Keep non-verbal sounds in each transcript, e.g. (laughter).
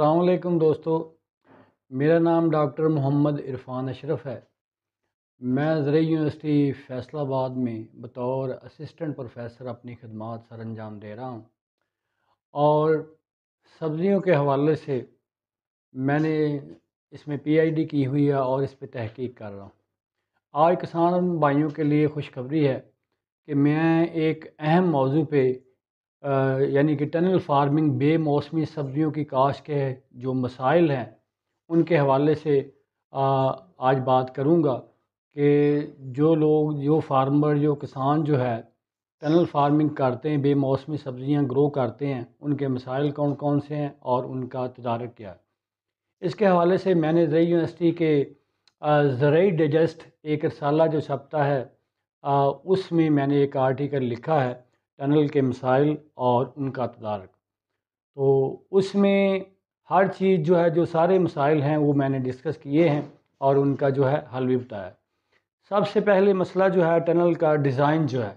असलकम दोस्तों मेरा नाम डॉक्टर मोहम्मद इरफान अशरफ है मैं ज़रिए यूनिवर्सिटी फैसलाबाद में बतौर असिस्टेंट प्रोफेसर अपनी खदमात सर अंजाम दे रहा हूँ और सब्ज़ियों के हवाले से मैंने इसमें पीआईडी की हुई है और इस पर तहकीक कर रहा हूँ आज किसान भाइयों के लिए खुशखबरी है कि मैं एक अहम मौजू पर यानी कि टनल फार्मिंग बेमौसमी सब्जियों की काश के जो मसाइल हैं उनके हवाले से आ, आज बात करूंगा कि जो लोग जो फार्मर जो किसान जो है टनल फार्मिंग करते हैं बेमौसमी सब्जियां ग्रो करते हैं उनके मसाइल कौन कौन से हैं और उनका तदारक क्या है इसके हवाले से मैंने जरिए यूनिवर्सिटी के जरिए डिजस्ट एक रसाला जो छपता है उसमें मैंने एक आर्टिकल लिखा है टनल के मसाइल और उनका तदारक तो उसमें हर चीज़ जो है जो सारे मसाइल हैं वो मैंने डिस्कस किए हैं और उनका जो है हल भी बताया सबसे पहले मसला जो है टनल का डिज़ाइन जो है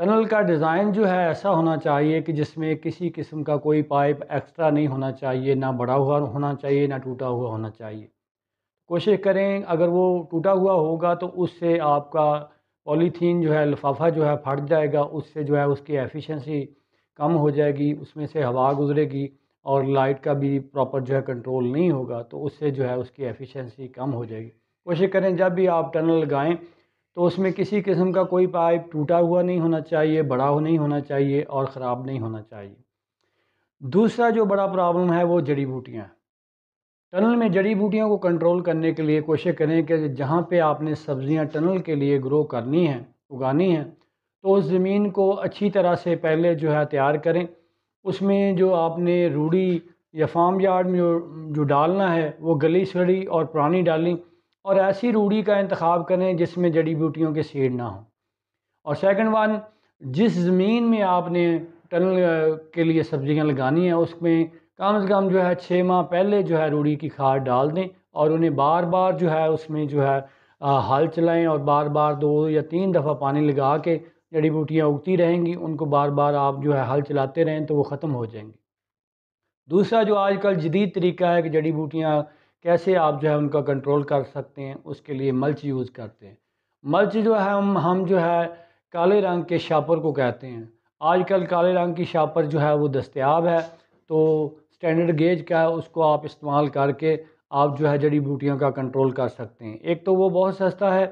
टनल का डिज़ाइन जो है ऐसा होना चाहिए कि जिसमें किसी किस्म का कोई पाइप एक्स्ट्रा नहीं होना चाहिए ना बड़ा हुआ होना चाहिए ना टूटा हुआ होना चाहिए कोशिश करें अगर वो टूटा हुआ होगा तो उससे आपका पॉलीथीन जो है लफाफा जो है फट जाएगा उससे जो है उसकी एफिशिएंसी कम हो जाएगी उसमें से हवा गुजरेगी और लाइट का भी प्रॉपर जो है कंट्रोल नहीं होगा तो उससे जो है उसकी एफिशिएंसी कम हो जाएगी कोशिश करें जब भी आप टनल लगाएं तो उसमें किसी किस्म का कोई पाइप टूटा हुआ नहीं होना चाहिए बड़ा हो नहीं होना चाहिए और ख़राब नहीं होना चाहिए दूसरा जो बड़ा प्रॉब्लम है वो जड़ी बूटियाँ टनल में जड़ी बूटियों को कंट्रोल करने के लिए कोशिश करें कि जहाँ पे आपने सब्जियाँ टनल के लिए ग्रो करनी है उगानी है तो उस ज़मीन को अच्छी तरह से पहले जो है तैयार करें उसमें जो आपने रूढ़ी या फार्म यार्ड में जो जो डालना है वो गली सड़ी और पुरानी डालें और ऐसी रूढ़ी का इंतखब करें जिसमें जड़ी बूटियों के सीड ना हो और सेकंड वन जिस ज़मीन में आपने टनल के लिए सब्ज़ियाँ लगानी है उसमें कम से कम जो है छः माह पहले जो है रूढ़ी की खाद डाल दें और उन्हें बार बार जो है उसमें जो है हल चलाएं और बार बार दो या तीन दफ़ा पानी लगा के जड़ी बूटियाँ उगती रहेंगी उनको बार बार आप जो है हल चलाते रहें तो वो ख़त्म हो जाएंगी दूसरा जो आजकल जदीद तरीका है कि जड़ी बूटियाँ कैसे आप जो है उनका कंट्रोल कर सकते हैं उसके लिए मल्च यूज़ करते हैं मल्च जो है हम हम जो है काले रंग के शापर को कहते हैं आजकल काले रंग की शापर जो है वो दस्तियाब है तो स्टैंडर्ड गेज क्या है उसको आप इस्तेमाल करके आप जो है जड़ी बूटियों का कंट्रोल कर सकते हैं एक तो वो बहुत सस्ता है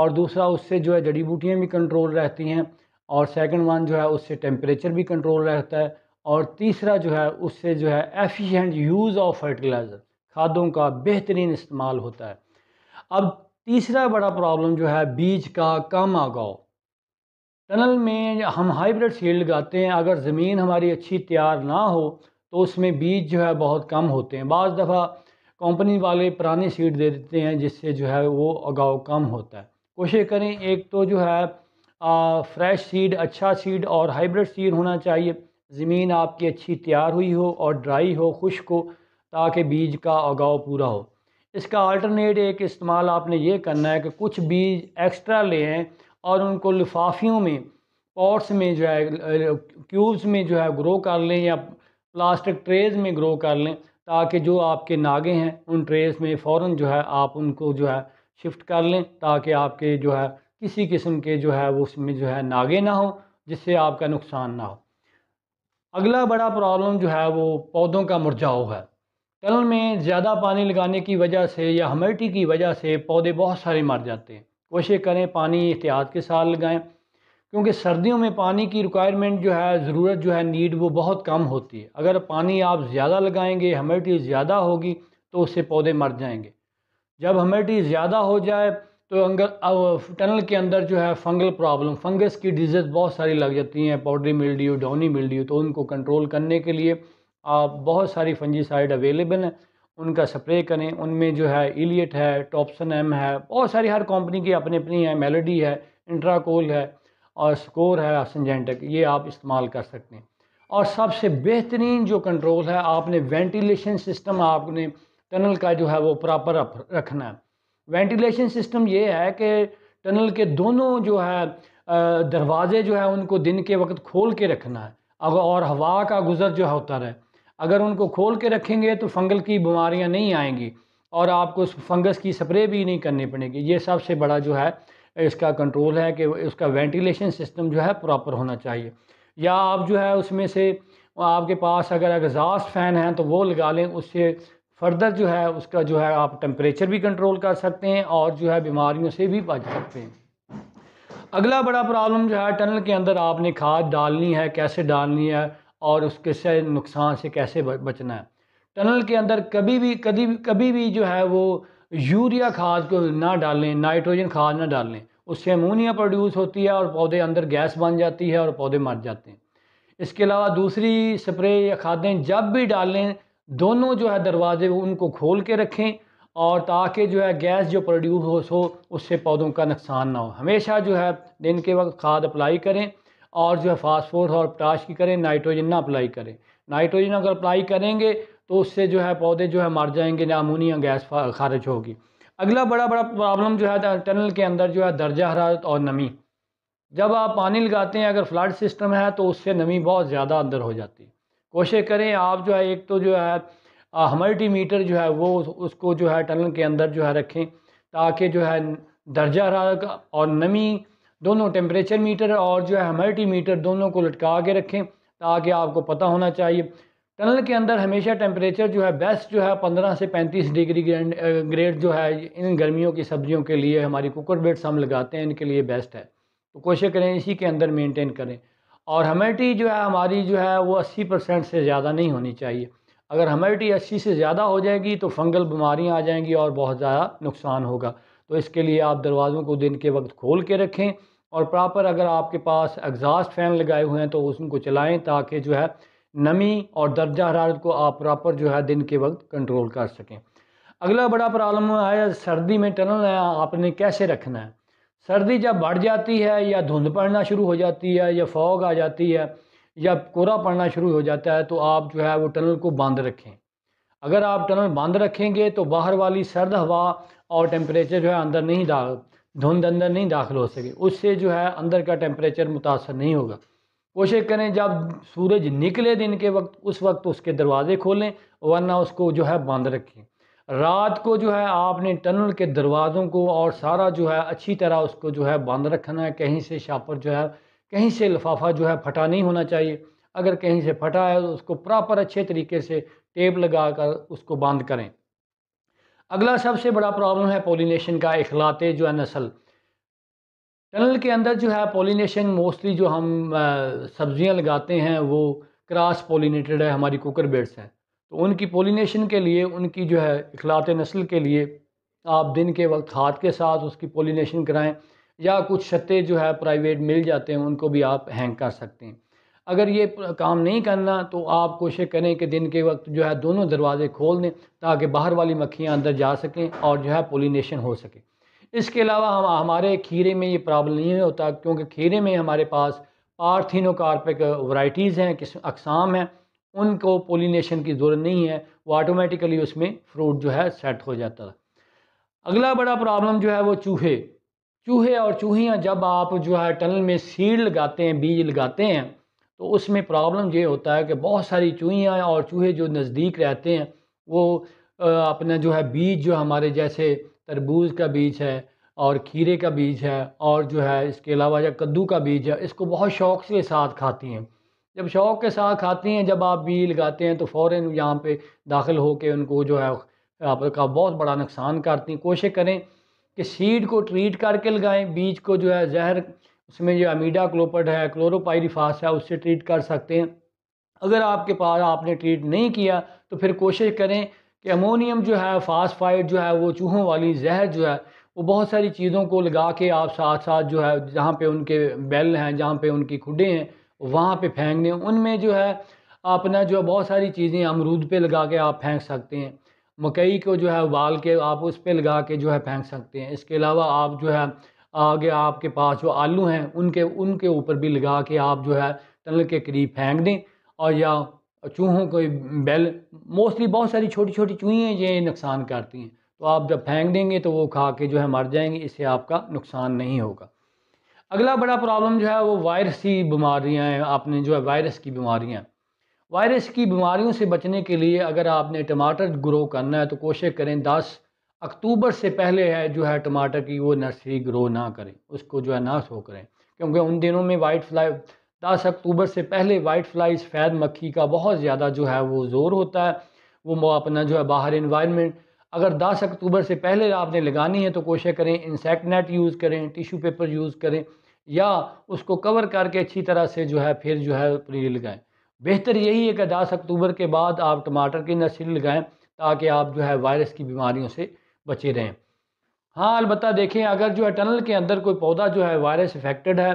और दूसरा उससे जो है जड़ी बूटियाँ भी कंट्रोल रहती हैं और सेकंड वन जो है उससे टेम्परेचर भी कंट्रोल रहता है और तीसरा जो है उससे जो है एफिशिएंट यूज़ ऑफ फर्टिलाइज़र खादों का बेहतरीन इस्तेमाल होता है अब तीसरा बड़ा प्रॉब्लम जो है बीज का कम आगाव टनल में हम हाइब्रिड सीड लगाते हैं अगर ज़मीन हमारी अच्छी तैयार ना हो तो उसमें बीज जो है बहुत कम होते हैं बज़ दफ़ा कंपनी वाले पुराने सीड दे देते हैं जिससे जो है वो अगाव कम होता है कोशिश करें एक तो जो है आ, फ्रेश सीड अच्छा सीड और हाइब्रिड सीड होना चाहिए ज़मीन आपकी अच्छी तैयार हुई हो और ड्राई हो खुश्क हो ताकि बीज का उगाव पूरा हो इसका अल्टरनेट एक इस्तेमाल आपने ये करना है कि कुछ बीज एक्स्ट्रा ले आएँ और उनको लिफाफियों में पॉट्स में जो है क्यूब्स में जो है ग्रो कर लें या प्लास्टिक ट्रेज़ में ग्रो कर लें ताकि जो आपके नागे हैं उन ट्रेज़ में फ़ौर जो है आप उनको जो है शिफ्ट कर लें ताकि आपके जो है किसी किस्म के जो है वो उसमें जो है नागे ना हो जिससे आपका नुकसान ना हो अगला बड़ा प्रॉब्लम जो है वो पौधों का मुरझाव है टनल में ज़्यादा पानी लगाने की वजह से या हमेटी की वजह से पौधे बहुत सारे मर जाते हैं कोशिश करें पानी एहतियात के साथ लगाएं क्योंकि सर्दियों में पानी की रिक्वायरमेंट जो है ज़रूरत जो है नीड वो बहुत कम होती है अगर पानी आप ज़्यादा लगाएंगे हमेटी ज़्यादा होगी तो उससे पौधे मर जाएंगे जब हमेटी ज़्यादा हो जाए तो अंगर टनल के अंदर जो है फंगल प्रॉब्लम फंगस की डिजीज़ बहुत सारी लग जाती हैं पाउडरी मिल्ड्यू डाउनी हो तो उनको कंट्रोल करने के लिए आप बहुत सारी फंजीसाइड अवेलेबल हैं उनका स्प्रे करें उनमें जो है इलियट है टॉपसन एम है बहुत सारी हर कंपनी की अपनी अपनी है मेलोडी है इंट्राकोल है और स्कोर है सनजेंटक ये आप इस्तेमाल कर सकते हैं और सबसे बेहतरीन जो कंट्रोल है आपने वेंटिलेशन सिस्टम आपने टनल का जो है वो प्रॉपर रखना है वेंटिलेशन सिस्टम ये है कि टनल के दोनों जो है दरवाजे जो है उनको दिन के वक्त खोल के रखना है अगर और हवा का गुज़र जो है होता रहे अगर उनको खोल के रखेंगे तो फंगल की बीमारियां नहीं आएंगी और आपको फंगस की स्प्रे भी नहीं करनी पड़ेगी ये सबसे बड़ा जो है इसका कंट्रोल है कि उसका वेंटिलेशन सिस्टम जो है प्रॉपर होना चाहिए या आप जो है उसमें से आपके पास अगर एग्जास्ट फ़ैन है तो वो लगा लें उससे फर्दर जो है उसका जो है आप टेम्परेचर भी कंट्रोल कर सकते हैं और जो है बीमारियों से भी बच सकते हैं अगला बड़ा प्रॉब्लम जो है टनल के अंदर आपने खाद डालनी है कैसे डालनी है और उसके से नुकसान से कैसे बचना है टनल के अंदर कभी भी कभी कभी भी जो है वो यूरिया खाद को ना डालें नाइट्रोजन खाद ना डालें उससे अमोनिया प्रोड्यूस होती है और पौधे अंदर गैस बन जाती है और पौधे मर जाते हैं इसके अलावा दूसरी स्प्रे या खादें जब भी डालें दोनों जो है दरवाजे उनको खोल के रखें और ताकि जो है गैस जो प्रोड्यूस हो सो उससे पौधों का नुकसान ना हो हमेशा जो है दिन के वक्त खाद अप्लाई करें और जो है फास्फोरस और पोटाश की करें नाइट्रोजन ना अप्लाई करें नाइट्रोजन अगर अप्लाई करेंगे तो उससे जो है पौधे जो है मर जाएंगे अमोनिया गैस खारिज होगी अगला बड़ा बड़ा प्रॉब्लम जो है टनल के अंदर जो है दर्जा हरारत और नमी जब आप पानी लगाते हैं अगर फ्लड सिस्टम है तो उससे नमी बहुत ज़्यादा अंदर हो जाती है कोशिश करें आप जो है एक तो जो है हमल्टी मीटर जो है वो उसको जो है टनल के अंदर जो है रखें ताकि जो है दर्जा हरारत और नमी दोनों टेम्परेचर मीटर और जो है हमल्टी मीटर दोनों को लटका के रखें ताकि आपको पता होना चाहिए टनल के अंदर हमेशा टेम्परेचर जो है बेस्ट जो है 15 से 35 डिग्री ग्रेड जो है इन गर्मियों की सब्जियों के लिए हमारी कुकर बेट्स हम लगाते हैं इनके लिए बेस्ट है तो कोशिश करें इसी के अंदर मेंटेन करें और हमेटी जो है हमारी जो है वो 80 परसेंट से ज़्यादा नहीं होनी चाहिए अगर हमेटी अस्सी से ज़्यादा हो जाएगी तो फंगल बीमारियाँ आ जाएंगी और बहुत ज़्यादा नुकसान होगा तो इसके लिए आप दरवाज़ों को दिन के वक्त खोल के रखें और प्रॉपर अगर आपके पास एग्ज़ास्ट फ़ैन लगाए हुए हैं तो उसको चलाएँ ताकि जो है नमी और दर्जा हरारत को आप प्रॉपर जो है दिन के वक्त कंट्रोल कर सकें अगला बड़ा प्रॉब्लम है सर्दी में टनल है आपने कैसे रखना है सर्दी जब बढ़ जाती है या धुंध पड़ना शुरू हो जाती है या फॉग आ जाती है या कोरा पड़ना शुरू हो जाता है तो आप जो है वो टनल को बंद रखें अगर आप टनल बंद रखेंगे तो बाहर वाली सर्द हवा और टेम्परेचर जो है अंदर नहीं धुंध अंदर नहीं दाखिल हो सके उससे जो है अंदर का टेम्परेचर मुतासर नहीं होगा कोशिश करें जब सूरज निकले दिन के वक्त उस वक्त तो उसके दरवाज़े खोलें वरना उसको जो है बंद रखें रात को जो है आपने टनल के दरवाज़ों को और सारा जो है अच्छी तरह उसको जो है बंद रखना है कहीं से शापर जो है कहीं से लफाफा जो है फटा नहीं होना चाहिए अगर कहीं से फटा है तो उसको प्रॉपर अच्छे तरीके से टेप लगा कर उसको बंद करें अगला सबसे बड़ा प्रॉब्लम है पोलिनेशन का इखलाते जो है नस्ल टनल के अंदर जो है पोलिनेशन मोस्टली जो हम सब्जियां लगाते हैं वो क्रॉस पोलिनेटेड है हमारी कुकर बेड्स हैं तो उनकी पोलिनेशन के लिए उनकी जो है इखलात नस्ल के लिए आप दिन के वक्त हाथ के साथ उसकी पोलिनेशन कराएं या कुछ छत्ते जो है प्राइवेट मिल जाते हैं उनको भी आप हैंग कर सकते हैं अगर ये काम नहीं करना तो आप कोशिश करें कि दिन के वक्त जो है दोनों दरवाज़े खोल दें ताकि बाहर वाली मक्खियाँ अंदर जा सकें और जो है पोलिनेशन हो सके इसके अलावा हम हमारे खीरे में ये प्रॉब्लम नहीं होता क्योंकि खीरे में हमारे पास पार्थिनोकार्पिक वाइटीज़ हैं किस अकसाम हैं उनको पोलिनेशन की ज़रूरत नहीं है वो ऑटोमेटिकली उसमें फ्रूट जो है सेट हो जाता है अगला बड़ा प्रॉब्लम जो है वो चूहे चूहे और चूहियाँ जब आप जो है टनल में सीड लगाते हैं बीज लगाते हैं तो उसमें प्रॉब्लम ये होता है कि बहुत सारी चूहियाँ और चूहे जो नज़दीक रहते हैं वो अपना जो है बीज जो हमारे जैसे तरबूज का बीज है और खीरे का बीज है और जो है इसके अलावा या कद्दू का बीज है इसको बहुत शौक़ के साथ खाती हैं जब शौक़ के साथ खाती हैं जब आप बी लगाते हैं तो फ़ौर यहाँ पे दाखिल होकर उनको जो है आपका बहुत बड़ा नुकसान करती हैं कोशिश करें कि सीड को ट्रीट करके लगाएं बीज को जो है जहर उसमें जो अमीडा क्लोपड है क्लोरोपाइरिफास है उससे ट्रीट कर सकते हैं अगर आपके पास आपने ट्रीट नहीं किया तो फिर कोशिश करें कि अमोनियम जो है फास्फाइड जो है वो चूहों वाली जहर जो है वो बहुत सारी चीज़ों को लगा के आप साथ साथ जो है जहाँ पे उनके बैल हैं जहाँ पे उनकी खुडे हैं वहाँ पे फेंक दें उनमें जो है अपना जो है बहुत सारी चीज़ें अमरूद पे लगा के आप फेंक सकते हैं मकई को जो है उबाल के आप उस पर लगा के जो है फेंक सकते हैं इसके अलावा आप जो है आगे आपके पास जो आलू हैं उनके उनके ऊपर भी लगा के आप जो है टनल के करीब फेंक दें और या चूहों कोई बैल मोस्टली बहुत सारी छोटी छोटी चूही हैं ये नुकसान करती हैं तो आप जब फेंक देंगे तो वो खा के जो है मर जाएंगे इससे आपका नुकसान नहीं होगा अगला बड़ा प्रॉब्लम जो है वो वायरस की बीमारियाँ हैं आपने जो है वायरस की बीमारियाँ वायरस की बीमारियों से बचने के लिए अगर आपने टमाटर ग्रो करना है तो कोशिश करें दस अक्टूबर से पहले है जो है टमाटर की वो नर्सरी ग्रो ना करें उसको जो है ना शो करें क्योंकि उन दिनों में वाइट फ्लाई दस अक्टूबर से पहले वाइट फ्लाइज फैद मक्खी का बहुत ज़्यादा जो है वो ज़ोर होता है वो अपना जो है बाहर इन्वायरमेंट अगर 10 अक्टूबर से पहले आपने लगानी है तो कोशिश करें इंसेक्ट नेट यूज़ करें टिशू पेपर यूज़ करें या उसको कवर करके अच्छी तरह से जो है फिर जो है पनीर लगाएं बेहतर यही है कि दस अक्टूबर के बाद आप टमाटर की नर्सरी लगाएं ताकि आप जो है वायरस की बीमारियों से बचे रहें हाँ अलबत्त देखें अगर जो है टनल के अंदर कोई पौधा जो है वायरस इफेक्टेड है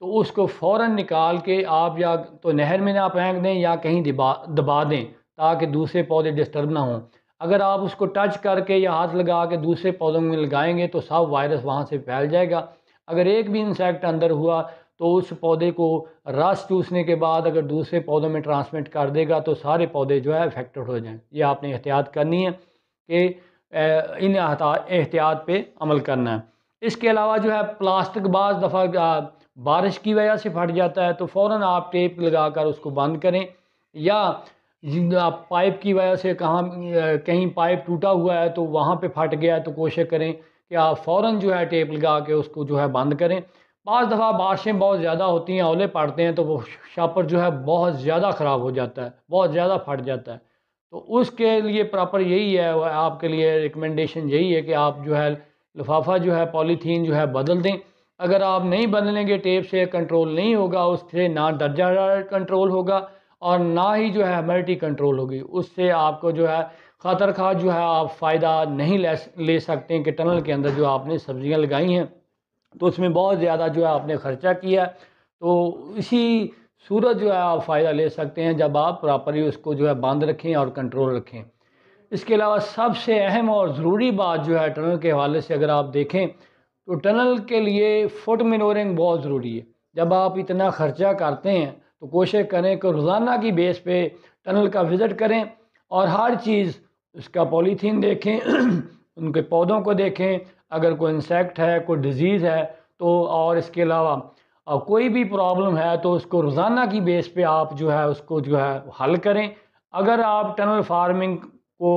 तो उसको फ़ौर निकाल के आप या तो नहर में ना फेंक दें या कहीं दबा दबा दें ताकि दूसरे पौधे डिस्टर्ब ना हों अगर आप उसको टच करके या हाथ लगा के दूसरे पौधों में लगाएंगे तो सब वायरस वहाँ से फैल जाएगा अगर एक भी इंसेक्ट अंदर हुआ तो उस पौधे को रस चूसने के बाद अगर दूसरे पौधों में ट्रांसमिट कर देगा तो सारे पौधे जो है अफेक्टेड हो जाएं ये आपने एहतियात करनी है कि इन एहतियात पे अमल करना है इसके अलावा जो है प्लास्टिक बाज़ दफ़ा बारिश की वजह से फट जाता है तो फ़ौर आप टेप लगा कर उसको बंद करें या आप पाइप की वजह से कहाँ कहीं पाइप टूटा हुआ है तो वहाँ पे फट गया है तो कोशिश करें कि आप फ़ौर जो है टेप लगा के उसको जो है बंद करें बज दफ़ा बारिशें बहुत ज़्यादा होती हैं ओले पड़ते हैं तो वो शापर जो है बहुत ज़्यादा ख़राब हो जाता है बहुत ज़्यादा फट जाता है तो उसके लिए प्रॉपर यही है आपके लिए रिकमेंडेशन यही है कि आप जो है लिफाफा जो है पॉलीथीन जो है बदल दें अगर आप नहीं बदलेंगे टेप से कंट्रोल नहीं होगा उससे ना दर्जा कंट्रोल होगा और ना ही जो है मल्टी कंट्रोल होगी उससे आपको जो है ख़तर खा जो है आप फ़ायदा नहीं ले ले सकते हैं कि टनल के अंदर जो आपने सब्ज़ियाँ लगाई हैं तो उसमें बहुत ज़्यादा जो है आपने ख़र्चा किया तो इसी सूरत जो है आप फ़ायदा ले सकते हैं जब आप प्रॉपरली उसको जो है बांध रखें और कंट्रोल रखें इसके अलावा सबसे अहम और ज़रूरी बात जो है टनल के हवाले से अगर आप देखें तो टनल के लिए फुट मिनोरिंग बहुत ज़रूरी है जब आप इतना ख़र्चा करते हैं तो कोशिश करें कि रोज़ाना की बेस पे टनल का विज़िट करें और हर चीज़ उसका पॉलीथीन देखें (clears throat) उनके पौधों को देखें अगर कोई इंसेक्ट है कोई डिज़ीज़ है तो और इसके अलावा और कोई भी प्रॉब्लम है तो उसको रोज़ाना की बेस पे आप जो है उसको जो है हल करें अगर आप टनल फार्मिंग को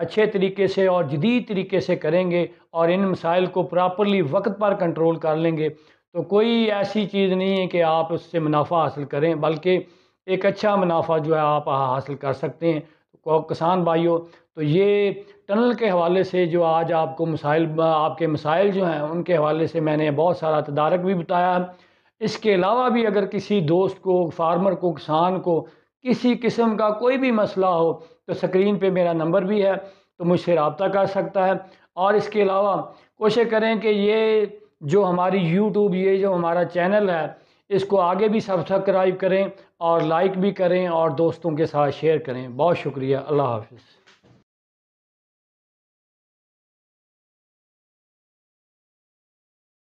अच्छे तरीके से और जदीद तरीके से करेंगे और इन मसाइल को प्रॉपरली वक्त पर कंट्रोल कर लेंगे तो कोई ऐसी चीज़ नहीं है कि आप उससे मुनाफा हासिल करें बल्कि एक अच्छा मुनाफा जो है आप हासिल कर सकते हैं तो किसान भाइयों तो ये टनल के हवाले से जो आज आपको मसाइल आपके मसाइल जो हैं उनके हवाले से मैंने बहुत सारा तदारक भी बताया इसके अलावा भी अगर किसी दोस्त को फार्मर को किसान को किसी किस्म का कोई भी मसला हो तो स्क्रीन पे मेरा नंबर भी है तो मुझसे रबता कर सकता है और इसके अलावा कोशिश करें कि ये जो हमारी यूट्यूब ये जो हमारा चैनल है इसको आगे भी सब्सक्राइब करें और लाइक भी करें और दोस्तों के साथ शेयर करें बहुत शुक्रिया अल्लाह हाफिज़